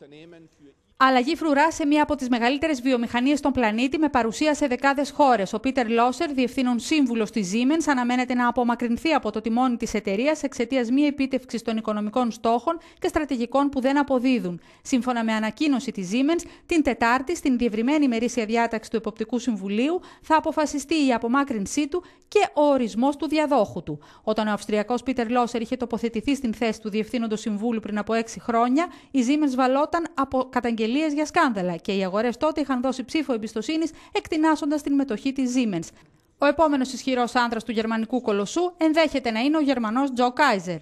E- Αλλαγή φρουρά σε μία από τις μεγαλύτερες βιομηχανίες στον πλανήτη με παρουσία σε δεκάδες χώρες. Ο Πίτερ Λόσερ, διευθύνων σύμβουλος της Siemens, αναμένεται να απομακρυνθεί από το τιμόνι της εταιρείας εξαιτίας μη επίτευξης των οικονομικών στόχων και στρατηγικών που δεν αποδίδουν. Σύμφωνα με ανακοίνωση της Siemens, την Τετάρτη, στην διευρυμένη ημερήσια διάταξη του Εποπτικού Συμβουλίου, θα αποφασιστεί η απομάκρυνσή του και ο ορισμός του διαδόχου του. Όταν ο Αυστριακός Πίτερ Λόσερ είχε τοποθετηθεί στην θέση του διευθύνοντος συμβούλου πριν από έξι χρόνια, η Siemens από καταγγελίες για σκάνδαλα και οι αγορές τότε είχαν δώσει ψήφο εμπιστοσύνης εκτινάσοντα την μετοχή της Siemens. Ο επόμενος ισχυρός άνδρας του γερμανικού κολοσσού ενδέχεται να είναι ο Γερμανός Τζο Κάιζερ.